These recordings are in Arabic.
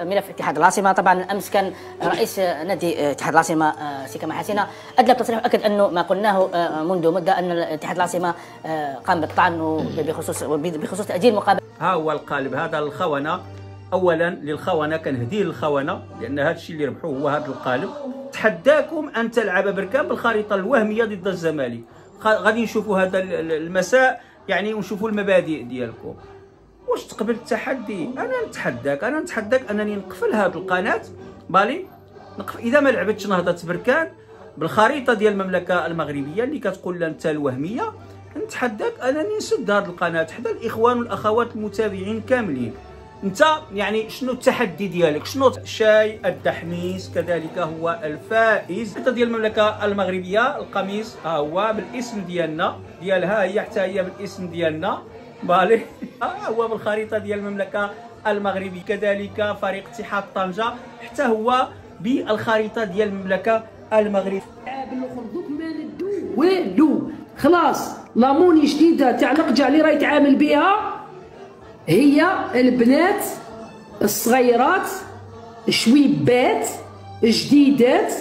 ملف اتحاد العاصمه طبعا امس كان رئيس نادي آه، اتحاد العاصمه آه، سي كمال حسينه ادلى بتصريح اكد انه ما قلناه آه، منذ مده ان اتحاد العاصمه قام بالطعن بخصوص بخصوص تاجيل مقابل ها هو القالب هذا الخونه اولا للخونه كنهديه للخونه لان هذا الشيء اللي ربحوه هو هذا القالب تحداكم ان تلعب بركان بالخريطه الوهميه ضد الزمالك غادي نشوفوا هذا المساء يعني ونشوفوا المبادئ ديالكم واش تقبل التحدي انا نتحداك انا نتحداك انني نقفل هذه القناه بالي نقف اذا ما لعبتش نهضه بركان بالخريطه ديال المملكه المغربيه اللي كتقول انت الوهميه نتحداك انني نسد هذه القناه حدا الاخوان والاخوات المتابعين كاملين انت يعني شنو التحدي ديالك شنو شاي الدحميس كذلك هو الفائز حتى ديال المملكه المغربيه القميص ها هو بالاسم ديالنا ديالها هي حتى هي بالاسم ديالنا بالي آه، هو بالخريطه ديال المملكه المغربيه كذلك فريق اتحاد طنجه حتى هو بالخريطه ديال المملكه المغربيه والو خلاص لاموني جديده تاع لقجع اللي راه يتعامل بها هي البنات الصغيرات شويبات جديدات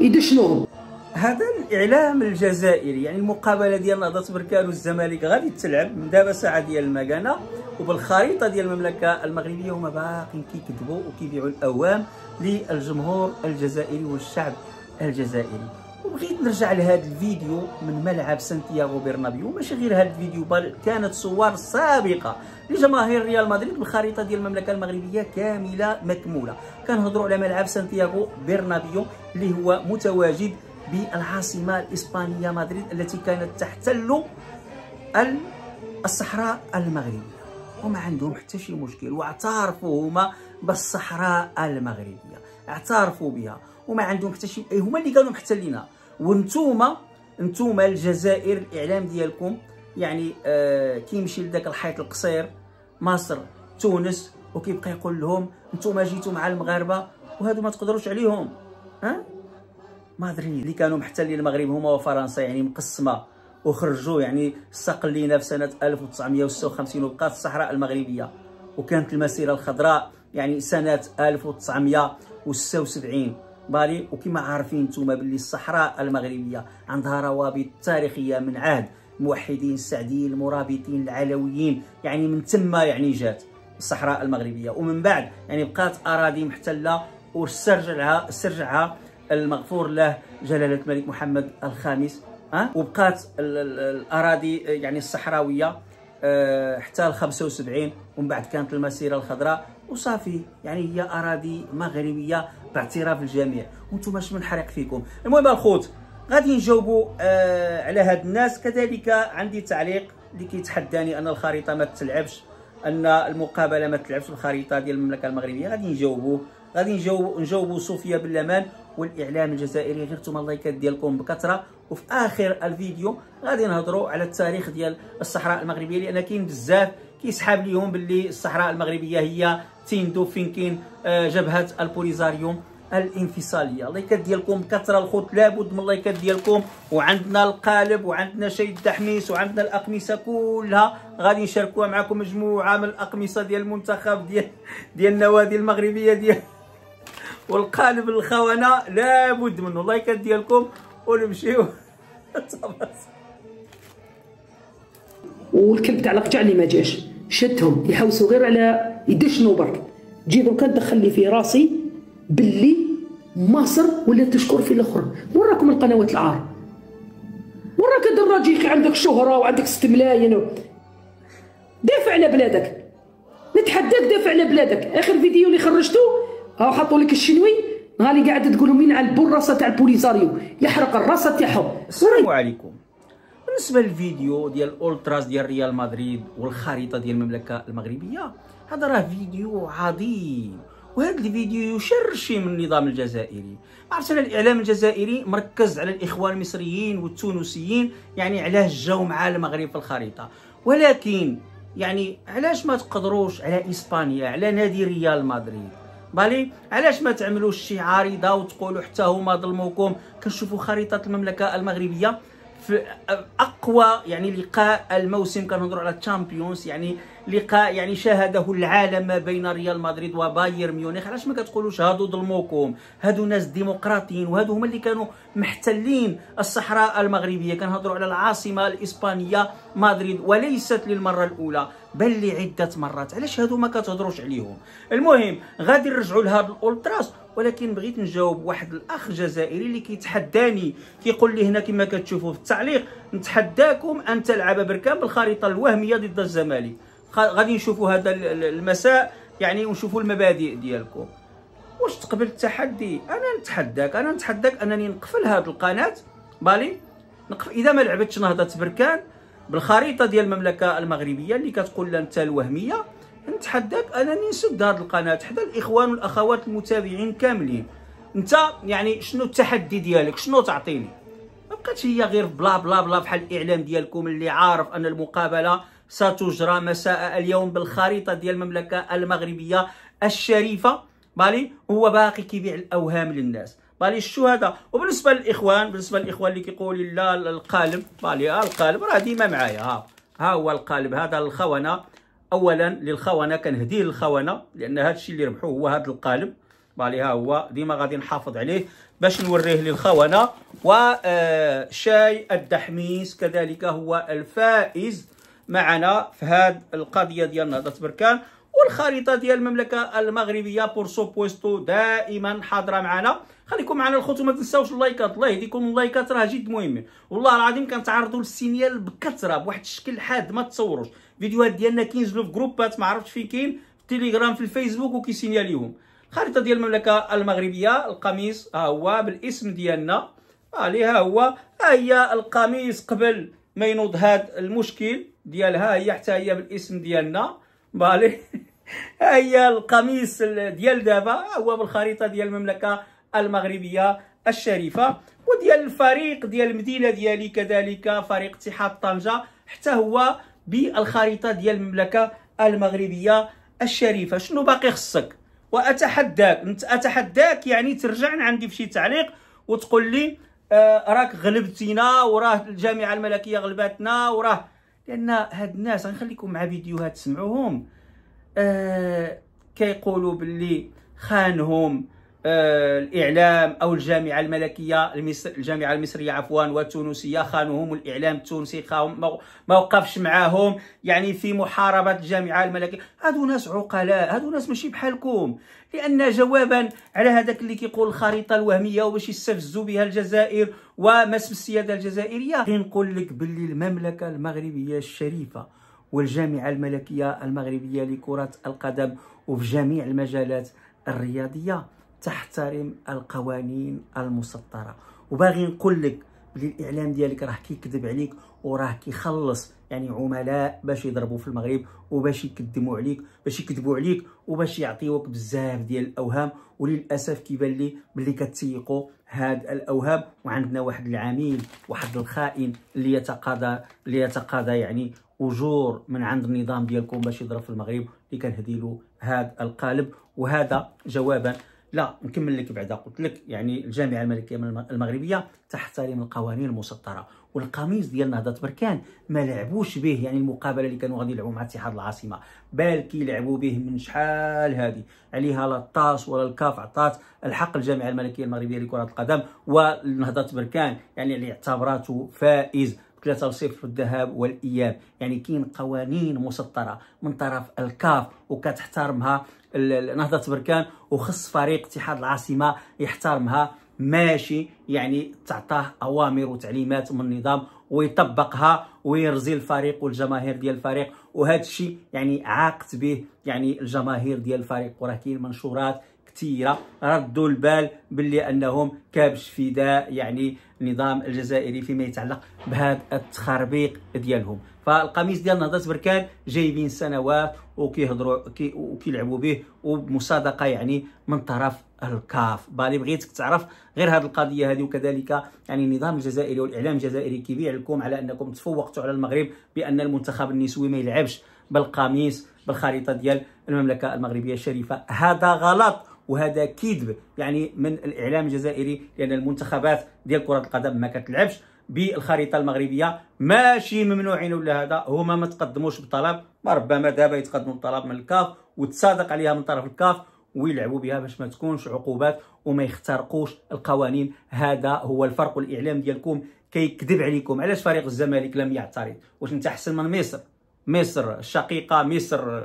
يدشنوهم هذا الاعلام الجزائري يعني المقابله ديال نهضه بركان والزمالك غادي تلعب من دابا ساعه ديال المكانه وبالخريطه ديال المملكه المغربيه هما باقيين كيكذبوا وكيبيعوا الاوام للجمهور الجزائري والشعب الجزائري وبغيت نرجع لهذا الفيديو من ملعب سانتياغو برنابيو ماشي غير هذا الفيديو بل كانت صور سابقه لجماهير ريال مدريد بالخريطه ديال المملكه المغربيه كامله مكموله كنهضروا على ملعب سانتياغو برنابيو اللي هو متواجد بالعاصمة الإسبانية مدريد التي كانت تحتل الصحراء المغربية وما عندهم حتى شي مشكل واعترفوا هما بالصحراء المغربية اعترفوا بها وما عندهم حتى شي هما اللي كانوا محتلينها وانتوما انتوما الجزائر الاعلام ديالكم يعني آه كيمشي لذاك الحيط القصير مصر تونس وكيبقى يقول لهم انتوما جيتوا مع المغاربه وهادو ما تقدروش عليهم ها ما اللي كانوا محتلين المغرب هما وفرنسا يعني مقسمه وخرجوا يعني استقلينا في سنه 1956 وبقات الصحراء المغربيه وكانت المسيره الخضراء يعني سنه 1976 بالي وكما عارفين نتوما باللي الصحراء المغربيه عندها روابط تاريخيه من عهد الموحدين السعديين المرابطين العلويين يعني من تما يعني جات الصحراء المغربيه ومن بعد يعني بقات اراضي محتله واسترجعها استرجعها المغفور له جلالة الملك محمد الخامس ها وبقات الأراضي يعني الصحراوية آه، حتى ال 75 ومن بعد كانت المسيرة الخضراء وصافي يعني هي أراضي مغربية باعتراف الجميع وانتم اش منحرق فيكم المهم الخوت غادي نجاوبوا آه على هاد الناس كذلك عندي تعليق اللي كيتحداني ان الخريطه ما تلعبش ان المقابله ما تلعبش الخريطه ديال المملكه المغربيه غادي نجاوبوه غادي نجاوب نجاوبوا صوفيا بلمان والاعلام الجزائري غير نتوما اللايكات ديالكم بكثره وفي اخر الفيديو غادي نهضروا على التاريخ ديال الصحراء المغربيه لان كاين بزاف كيسحاب ليهم باللي الصحراء المغربيه هي تيندو فين كاين آه، جبهه البوليزاريوم الانفصاليه اللايكات ديالكم بكثره الخوت لابد من اللايكات ديالكم وعندنا القالب وعندنا شي التحميس وعندنا الاقمصه كلها غادي نشاركوها معكم مجموعه من الاقمصه ديال المنتخب ديال ديال النوادي المغربيه ديال والقالب الخونه لابد منه لايكات ديالكم ونمشيو والكلب تاع القجع اللي ما جاش شدهم يحوسوا غير على يدش نوبر جيبو دخل لي في راسي باللي مصر ولا تشكر في الاخر وراكم القنوات العار وراك هذا الراجل عندك شهره وعندك 6 ملايين دافع على بلادك نتحداك دافع على بلادك اخر فيديو اللي خرجته او حطوا لك الشنوي هاني قاعد تقول مين على البرصه تاع البوليزاريو يحرق الراسه تاعهم السلام عليكم بالنسبه للفيديو ديال الاولتراز ديال ريال مدريد والخريطه ديال المملكه المغربيه هذا راه فيديو عظيم وهذا الفيديو يشرشي من النظام الجزائري ما عرفتش انا الاعلام الجزائري مركز على الاخوان المصريين والتونسيين يعني علاه جاوا مع المغرب في الخريطه ولكن يعني علاش ما تقدروش على اسبانيا على نادي ريال مدريد بالي علاش ما تعملوش شي عارضه وتقولوا حتى هما ظلموكم كنشوفوا خريطه المملكه المغربيه في اقوى يعني لقاء الموسم كنهضروا على الشامبيونز يعني لقاء يعني شاهده العالم بين ريال مدريد وباير ميونخ علاش ما كتقولوش هادو ظلموكم هادو ناس ديمقراطيين وهادو هما اللي كانوا محتلين الصحراء المغربيه كنهضروا على العاصمه الاسبانيه مدريد وليست للمره الاولى بل لعده مرات علاش هادو ما كتهضروش عليهم المهم غادي نرجعوا لهاد الالتراس ولكن بغيت نجاوب واحد الاخ جزائري اللي كيتحداني كيقول لي هنا كما كتشوفوا في التعليق نتحداكم ان تلعب بركان بالخريطه الوهميه ضد الزمالك غادي نشوفوا هذا المساء يعني ونشوفوا المبادئ ديالكم واش تقبل التحدي انا نتحداك انا نتحداك انني نقفل هذه القناه بالي نقف اذا ما لعبتش نهضه بركان بالخريطه ديال المملكه المغربيه اللي كتقول لنا انت الوهميه نتحداك انني نسد هذه القناه حدا الاخوان والاخوات المتابعين كاملين انت يعني شنو التحدي ديالك شنو تعطيني ما بقاتش هي غير بلا بلا بلا بحال الاعلام ديالكم اللي عارف ان المقابله ستجرى مساء اليوم بالخريطه ديال المملكه المغربيه الشريفه بالي هو باقي كيبيع الاوهام للناس بالي الشهداء وبالنسبه للاخوان بالنسبه للاخوان اللي كيقولوا لا القالب بالي آه، القالب راه ديما معايا ها آه. ها هو القالب هذا الخونه اولا للخونه كنهديه للخونه لان هذا الشيء اللي ربحوه هو هذا القالب باليها هو ديما غادي نحافظ عليه باش نوريه للخونه وشاي آه، الدحميس كذلك هو الفائز معنا في هذه القضيه ديال نهضه بركان والخريطه ديال المملكه المغربيه بور سو بويستو دائما حاضره معنا خليكم معنا الخوت وما تنساوش اللايكات الله يهديكم اللايكات راه جد مهمين والله العظيم كنتعرضوا للسينيال بكثره بواحد الشكل حاد ما تصوروش فيديوهات ديالنا كينزلوا في جروبات ما عرفتش فين كاين في التليجرام في الفيسبوك وكيسينياليوهم الخريطه ديال المملكه المغربيه القميص ها هو بالاسم ديالنا عليها هو ها هي القميص قبل ما ينوض هاد المشكل ديالها هي حتى هي بالاسم ديالنا بالي ها هي القميص ديال دابا هو بالخريطه ديال المملكه المغربيه الشريفه وديال الفريق ديال المدينه ديالي كذلك فريق اتحاد طنجه حتى هو بالخريطه ديال المملكه المغربيه الشريفه شنو باقي خصك واتحداك اتحداك يعني ترجع عندي في شي تعليق وتقول لي آه راك غلبتينا وراه الجامعه الملكيه غلباتنا وراه لان هاد الناس غنخليكم مع فيديوهات تسمعوهم آه كيقولوا باللي خانهم آه، الاعلام او الجامعه الملكيه الجامعه المصريه عفوا والتونسيه خانوهم الاعلام التونسي خاهم ما وقفش معاهم يعني في محاربه الجامعه الملكيه هادو ناس عقلاء هادو ناس ماشي بحالكم لان جوابا على هذاك اللي كيقول الخريطه الوهميه وباش يستفزوا بها الجزائر ومس السياده الجزائريه نقول لك باللي المملكه المغربيه الشريفه والجامعه الملكيه المغربيه لكره القدم وفي جميع المجالات الرياضيه تحترم القوانين المسطره وباغي نقول لك بلي الاعلام ديالك راه كيكذب عليك وراه كيخلص يعني عملاء باش يضربوا في المغرب وباش يكذبوا عليك باش يكذبوا عليك وباش يعطيوك بزاف ديال الاوهام وللاسف كيبان لي بلي كتسيقوا هاد الاوهام وعندنا واحد العميل واحد الخائن اللي يتقاضى اللي يتقاضى يعني اجور من عند النظام ديالكم باش يضرب في المغرب اللي كنهدي له هاد القالب وهذا جوابا لا نكمل لك بعدا قلت لك يعني الجامعه الملكيه المغربيه تحترم القوانين المسطره والقميص ديال نهضه بركان ما لعبوش به يعني المقابله اللي كانوا غادي يلعبوا مع اتحاد العاصمه بل كيلعبوا به من شحال هذه عليها لا الطاس ولا الكاف عطات الحق الجامعه الملكيه المغربيه لكره القدم ونهضه بركان يعني اللي اعتبراته فائز 3 0 الذهاب والاياب يعني كاين قوانين مسطره من طرف الكاف وكتحترمها نهضه بركان وخص فريق اتحاد العاصمه يحترمها ماشي يعني تعطاه اوامر وتعليمات من النظام ويطبقها ويرزي الفريق والجماهير ديال الفريق وهذا الشيء يعني عاقت به يعني الجماهير ديال الفريق وراه كاين منشورات كثيره ردوا البال باللي انهم كابش فداء يعني النظام الجزائري فيما يتعلق بهذا التخربيق ديالهم فالقميص ديال نهضه بركان جايبين سنوات وكيهضروا وكيلعبوا به وبمصادقه يعني من طرف الكاف بالي بغيتك تعرف غير هذه القضيه هذه وكذلك يعني النظام الجزائري والاعلام الجزائري كيبيع لكم على انكم تفوقتوا على المغرب بان المنتخب النسوي ما يلعبش بالقميص بالخريطه ديال المملكه المغربيه الشريفه هذا غلط وهذا كذب يعني من الاعلام الجزائري لان المنتخبات ديال كره القدم ما كتلعبش بالخريطه المغربيه ماشي ممنوعين ولا هذا هما ما تقدموش بطلب ما ربما دابا يتقدموا بطلب من الكاف وتصادق عليها من طرف الكاف ويلعبوا بها باش ما تكونش عقوبات وما يخترقوش القوانين هذا هو الفرق والاعلام ديالكم كيكذب عليكم علاش فريق الزمالك لم يعترض واش انت احسن من مصر مصر الشقيقه مصر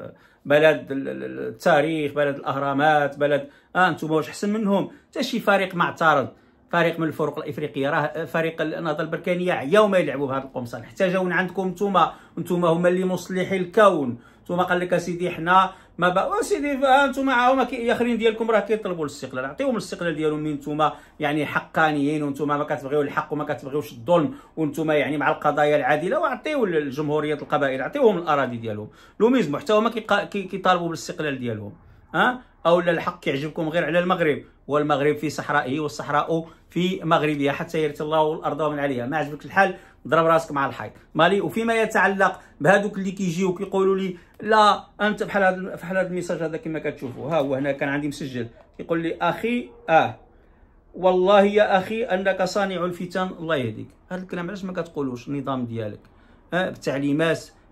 بلد التاريخ بلد الاهرامات بلد آه انتم واش احسن منهم حتى شي فريق معترض فريق من الفرق الافريقيه راه فريق النهضه البركانيه عياو ما يلعبوا بهذا القمصان حتى جاو عندكم نتوما نتوما هما اللي مصلحي الكون نتوما قال لك اسيدي حنا ما بقى سيدي انتم آه، هما الاخرين ديالكم راه كيطلبوا الاستقلال عطيهم الاستقلال ديالهم من نتوما يعني حقانيين وانتم ما كتبغيو الحق وما كتبغيوش الظلم وانتم يعني مع القضايا العادله وعطيو الجمهوريه القبائل عطيوهم الاراضي ديالهم لوميزمو حتى هما كيطالبوا بالاستقلال ديالهم ها او الحق يعجبكم غير على المغرب والمغرب في صحرائه والصحراء في مغربها حتى يرث الله الارض ومن عليها ما عجبك الحال ضرب راسك مع الحيط مالي وفيما يتعلق بهذوك اللي كيجيو كيقولوا لي لا انت بحال هذا بحال هذا الميساج هذا كما كتشوفوا ها هو هنا كان عندي مسجل يقول لي اخي اه والله يا اخي انك صانع الفتن الله يهديك هذا الكلام علاش ما كتقولوش النظام ديالك آه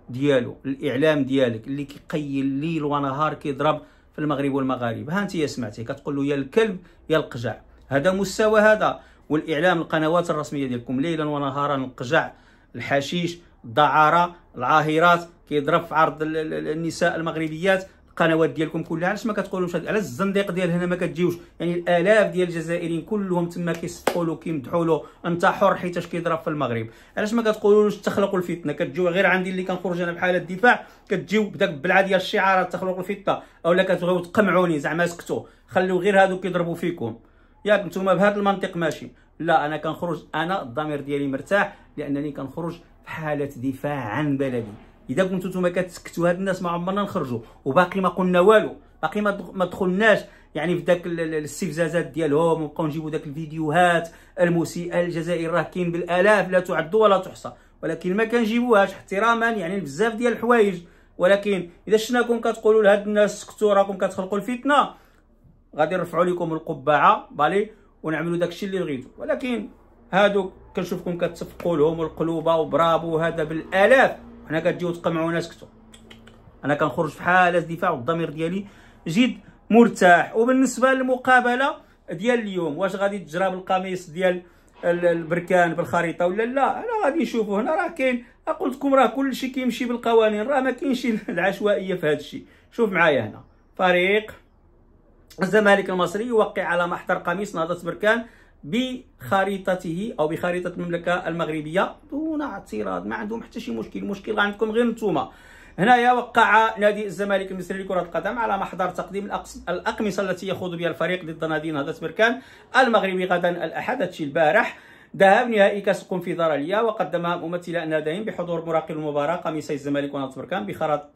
ديالو الاعلام ديالك اللي كيقيل ليل ونهار كيضرب في المغرب والمغاربه ها انت سمعتي كتقول له يا الكلب يا القجع هذا مستوى هذا والاعلام القنوات الرسميه ديالكم ليلا ونهارا القجع الحشيش الدعاره العاهرات كيضرب في عرض النساء المغربيات القنوات ديالكم كلها علاش ما كتقولوش علاش الزنديق ديال هنا ما كتجيوش يعني الالاف ديال الجزائريين كلهم تما كيصفقوا له كيمدحوا له انت حر حيتاش كيضرب في المغرب علاش ما كتقولوش تخلقوا الفتنه كتجيو غير عندي اللي كنخرج انا بحال الدفاع كتجيو بداك البلعه ديال الشعارات تخلقوا الفتنه اولا كتبغيو تقمعوني زعما اسكتوا خليو غير هادو كيضربوا فيكم ياك نتوما بهذا المنطق ماشي لا انا كنخرج انا الضمير ديالي مرتاح لانني كنخرج في حاله دفاع عن بلدي اذا كنتو نتوما كتسكتوا هاد الناس ما عمرنا نخرجوا وباقي ما قلنا والو باقي ما دخلناش يعني في داك الاستفزازات ديالهم وبقاو نجيبوا داك الفيديوهات المسيئه الجزائر راه كاين بالالاف لا تعد ولا تحصى ولكن ما كنجيبوهاش احتراما يعني بزاف ديال الحوايج ولكن اذا شناكم كتقولوا لهاد الناس سكتوا راكم كتخلقوا الفتنه غادي نرفعوا لكم القبعه بالي ونعملوا داكشي اللي بغيتو ولكن هادو كنشوفكم كتصفقوا لهم القلوبه وبرابو هذا بالالاف حنا كتجيو تقمعونا وانا انا كنخرج في حاله دفاع والضمير ديالي جد مرتاح وبالنسبه للمقابله ديال اليوم واش غادي تجرى بالقميص ديال البركان بالخريطه ولا لا انا غادي نشوفو هنا راه كاين قلت لكم راه كلشي كيمشي بالقوانين راه ما كاينش العشوائيه في هذا الشيء شوف معايا هنا فريق الزمالك المصري يوقع على محضر قميص نهضه بركان بخريطته او بخريطه المملكه المغربيه دون اعتراض ما عندهم حتى شي مشكل المشكل عندكم غير نتوما هنايا وقع نادي الزمالك المصري لكرة القدم على محضر تقديم الأقمصة التي يخوض بها الفريق ضد نادي نهضة بركان المغربي غدا الأحد هادشي البارح ذهب نهائي كاس الكونفدرالية وقدم ممثلا ناديين بحضور مراقب المباراة قميصي الزمالك ونهضة بركان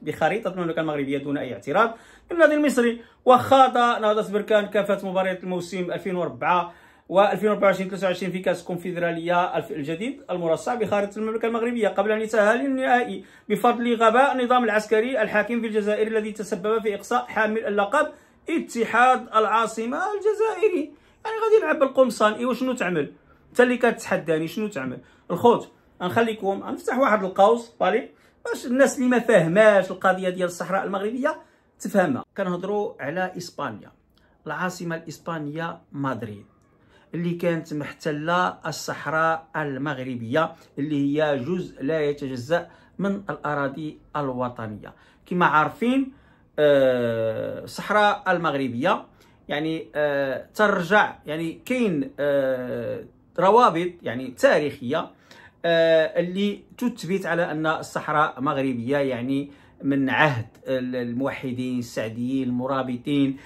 بخريطة المملكة المغربية دون أي اعتراض النادي المصري وخاض نهضة بركان كافة مباريات الموسم 2004 و2024 23 في كاس الكونفدراليه الجديد المرصع بخارطه المملكه المغربيه قبل ان يتاهل النهائي بفضل غباء النظام العسكري الحاكم في الجزائر الذي تسبب في اقصاء حامل اللقب اتحاد العاصمه الجزائري يعني غادي نلعب بالقمصان ايوا شنو تعمل انت اللي كتحداني شنو تعمل الخوت غنخليكم غنفتح واحد القوس بالي باش الناس اللي ما فاهماش القضيه ديال الصحراء المغربيه تفهمها كنهضروا على اسبانيا العاصمه الاسبانيه مدريد اللي كانت محتله الصحراء المغربيه اللي هي جزء لا يتجزا من الاراضي الوطنيه كما عارفين آه، الصحراء المغربيه يعني آه، ترجع يعني كاين آه، روابط يعني تاريخيه اللي تثبت على ان الصحراء المغربيه يعني من عهد الموحدين السعديين المرابطين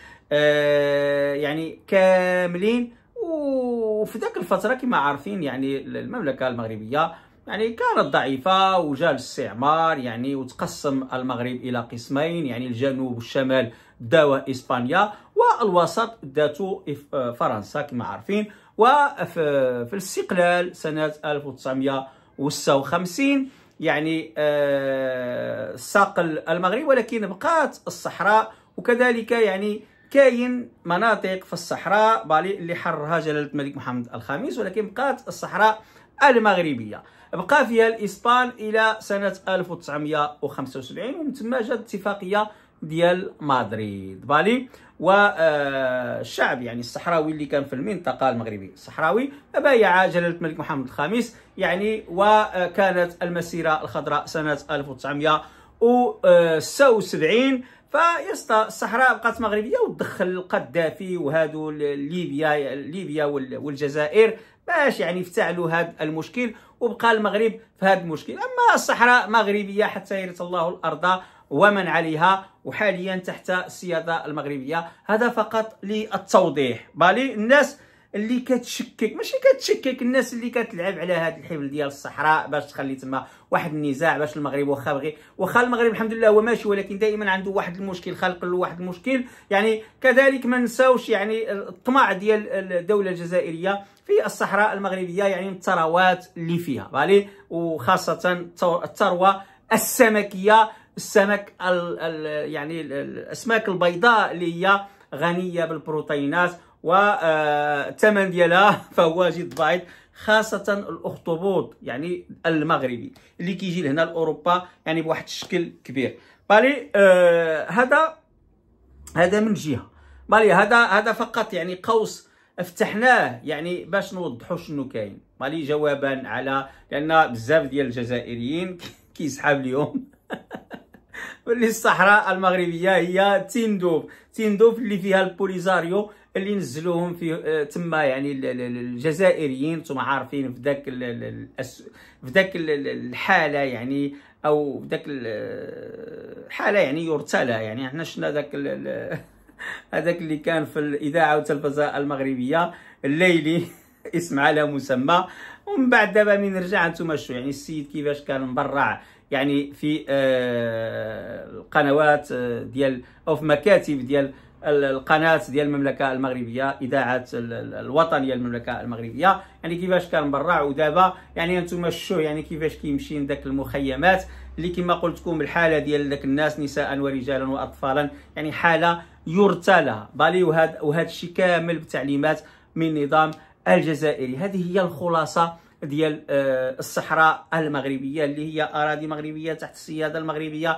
يعني كاملين وفي ذاك الفتره كما عارفين يعني المملكه المغربيه يعني كانت ضعيفه وجاء الاستعمار يعني وتقسم المغرب الى قسمين يعني الجنوب والشمال داوا اسبانيا والوسط داتو فرنسا كما عارفين وفي الاستقلال سنه 1956 يعني آه، ساق المغرب ولكن بقات الصحراء وكذلك يعني كاين مناطق في الصحراء بالي اللي حررها جلاله الملك محمد الخامس ولكن بقات الصحراء المغربيه بقى فيها الاسبان الى سنه 1975 ومن تما جات اتفاقيه ديال مدريد بالي والشعب آه، يعني الصحراوي اللي كان في المنطقه المغربيه الصحراوي بايع جلاله الملك محمد الخامس يعني وكانت آه، المسيره الخضراء سنه 1976 فيسطا الصحراء بقات مغربيه ودخل القذافي وهادو ليبيا ليبيا والجزائر باش يعني يفتعلوا هذا المشكل وبقى المغرب في هذا المشكل اما الصحراء مغربيه حتى يرث الله الارض ومن عليها وحاليا تحت السياده المغربيه هذا فقط للتوضيح بالي الناس اللي كتشكك ماشي كتشكك الناس اللي كتلعب على هذا الحبل ديال الصحراء باش تخلي تما واحد النزاع باش المغرب واخا بغي واخا المغرب الحمد لله هو ماشي ولكن دائما عنده واحد المشكل خلق له واحد المشكل يعني كذلك ما نساوش يعني الطمع ديال الدوله الجزائريه في الصحراء المغربيه يعني الثروات اللي فيها فالي وخاصه الثروه السمكيه السمك الـ الـ يعني الاسماك البيضاء اللي هي غنيه بالبروتينات والثمن آه، ديالها فهو جد بعيد خاصه الاخطبوط يعني المغربي اللي كيجي لهنا لاوروبا يعني بواحد الشكل كبير بالي آه هذا من جهه بالي هذا هذا فقط يعني قوس فتحناه يعني باش نوضحوا شنو كاين بالي جوابا على لان بزاف ديال الجزائريين كيسحاب اليوم واللي الصحراء المغربيه هي تندوف تندوف اللي فيها البوليزاريو اللي نزلوهم في آه، تما يعني الجزائريين نتوما عارفين في ذاك في ذاك الحاله يعني او في ذاك الحاله آه، يعني يرتلى يعني حنا شفنا ذاك هذاك اللي كان في الاذاعه والتلفزه المغربيه الليلي اسم على مسمى ومن بعد دابا من رجع نتوما شو يعني السيد كيفاش كان مبرع يعني في القنوات آه، آه، ديال او في مكاتب ديال القناه ديال المملكه المغربيه اذاعه الوطنيه المملكه المغربيه يعني كيفاش كان كنبرعوا ودابا يعني انتم شو يعني كيفاش كيمشي داك المخيمات اللي كما قلت لكم الحاله ديال داك الناس نساء ورجالا واطفالا يعني حاله يرثى لها بالي وهذا وهذا الشيء كامل بتعليمات من النظام الجزائري هذه هي الخلاصه ديال آه، الصحراء المغربيه اللي هي اراضي مغربيه تحت السياده المغربيه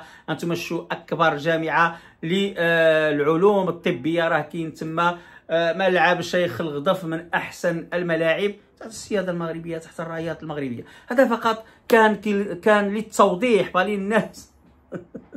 شو اكبر جامعه للعلوم آه، الطبيه راه كاين تما آه، ملعب شيخ الغضف من احسن الملاعب تحت السياده المغربيه تحت الرايات المغربيه هذا فقط كان كان للتوضيح بالي الناس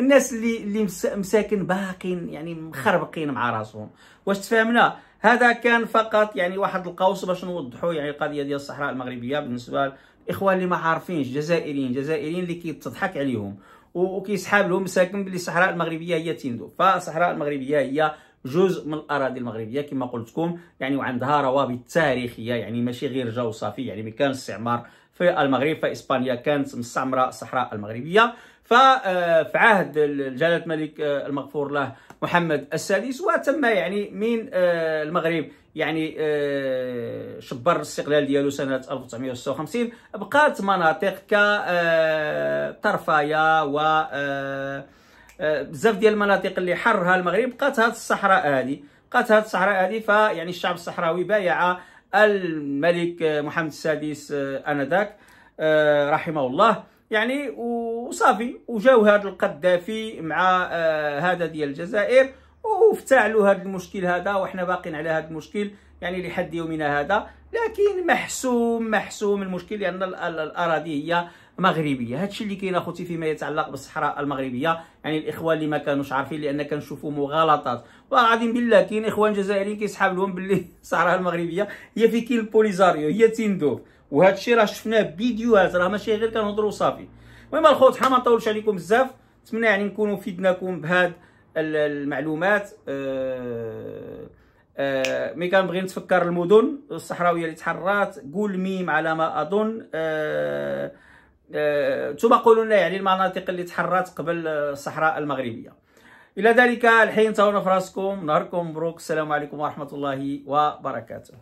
الناس اللي اللي مساكن باقين يعني مخربقين مع راسهم واش تفاهمنا هذا كان فقط يعني واحد القوس باش نوضحوا يعني القضيه ديال الصحراء المغربيه بالنسبه للاخوان اللي ما عارفينش جزائريين جزائريين اللي كيتضحك عليهم وكيسحاب لهم مساكن باللي الصحراء المغربيه هي تيندو فالصحراء المغربيه هي جزء من الاراضي المغربيه كما قلت لكم يعني وعندها روابط تاريخيه يعني ماشي غير جو صافي يعني ملي كان الاستعمار في المغرب فاسبانيا كانت مستعمره الصحراء المغربيه ففي آه، عهد جلالة الملك آه، المغفور له محمد السادس وتم يعني من آه، المغرب يعني شبر الاستقلال ديالو سنة 1956 بقات مناطق كطرفايا و بزاف ديال المناطق اللي حررها المغرب بقات هذه الصحراء هذه بقات هذه الصحراء هذه فيعني الشعب الصحراوي بايع الملك محمد السادس انذاك رحمه الله يعني وصافي وجاو هذا القذافي مع آه هذا ديال الجزائر وافتعلوا هذا المشكل هذا وحنا باقين على هذا المشكل يعني لحد يومنا هذا لكن محسوم محسوم المشكل لان الاراضي هي مغربيه هادشي اللي كاين اخوتي فيما يتعلق بالصحراء المغربيه يعني الاخوان اللي ما كانوش عارفين لان كنشوفوا مغالطات وغادي بالله كاين اخوان جزائريين كيسحاب لهم باللي الصحراء المغربيه هي في كيل بوليزاريو هي تندوف وهذا الشيء راه شفناه بفيديوهات راه ماشي غير كنهضروا صافي المهم الخوت حنا ما نطولش عليكم بزاف نتمنى يعني نكونوا فدناكم بهاد المعلومات ا آه، آه، مي كنبغي نتفكر المدن الصحراويه اللي تحررت قول ميم على ما اظن ثم آه، قولوا لنا يعني المناطق اللي تحررت قبل الصحراء المغربيه الى ذلك الحين تهونا في راسكم نهاركم مبروك السلام عليكم ورحمه الله وبركاته